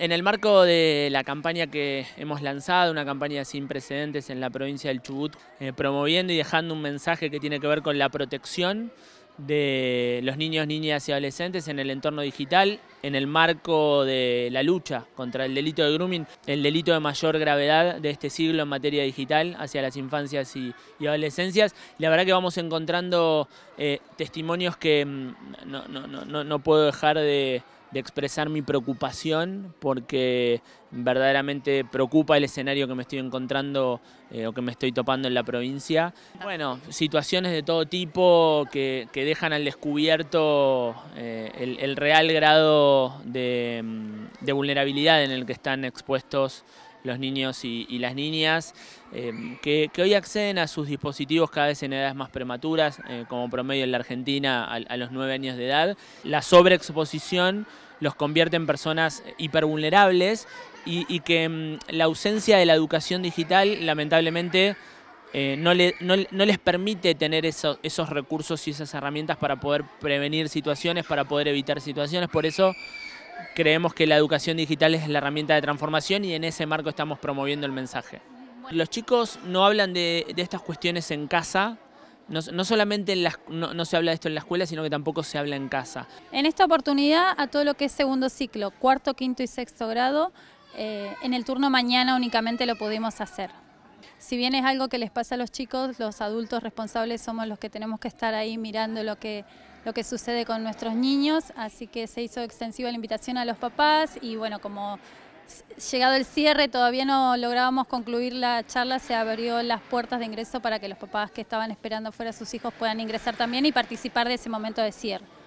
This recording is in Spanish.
En el marco de la campaña que hemos lanzado, una campaña sin precedentes en la provincia del Chubut, eh, promoviendo y dejando un mensaje que tiene que ver con la protección de los niños, niñas y adolescentes en el entorno digital, en el marco de la lucha contra el delito de grooming, el delito de mayor gravedad de este siglo en materia digital hacia las infancias y, adolescencias. La verdad que vamos encontrando eh, testimonios que mm, no puedo dejar de de expresar mi preocupación porque verdaderamente preocupa el escenario que me estoy encontrando eh, o que me estoy topando en la provincia. Bueno, situaciones de todo tipo que, dejan al descubierto eh, el, real grado de, mm, de vulnerabilidad en el que están expuestos los niños y, las niñas eh, que, hoy acceden a sus dispositivos cada vez en edades más prematuras, eh, como promedio en la Argentina a, los nueve años de edad. La sobreexposición los convierte en personas hipervulnerables y, y que mm, la ausencia de la educación digital lamentablemente eh, no, le, les permite tener esos recursos y esas herramientas para poder prevenir situaciones, para poder evitar situaciones. Por eso creemos que la educación digital es la herramienta de transformación y en ese marco estamos promoviendo el mensaje. Los chicos no hablan de, estas cuestiones en casa, no, solamente no, se habla de esto en la escuela, sino que tampoco se habla en casa. En esta oportunidad, a todo lo que es segundo ciclo, cuarto, quinto y sexto grado, eh, en el turno mañana únicamente lo pudimos hacer si bien es algo que les pasa a los chicos, los adultos responsables somos los que tenemos que estar ahí mirando lo que, lo que sucede con nuestros niños, así que se hizo extensiva la invitación a los papás y bueno, como llegado el cierre todavía no lográbamos concluir la charla, se abrió las puertas de ingreso para que los papás que estaban esperando fuera a sus hijos puedan ingresar también y participar de ese momento de cierre.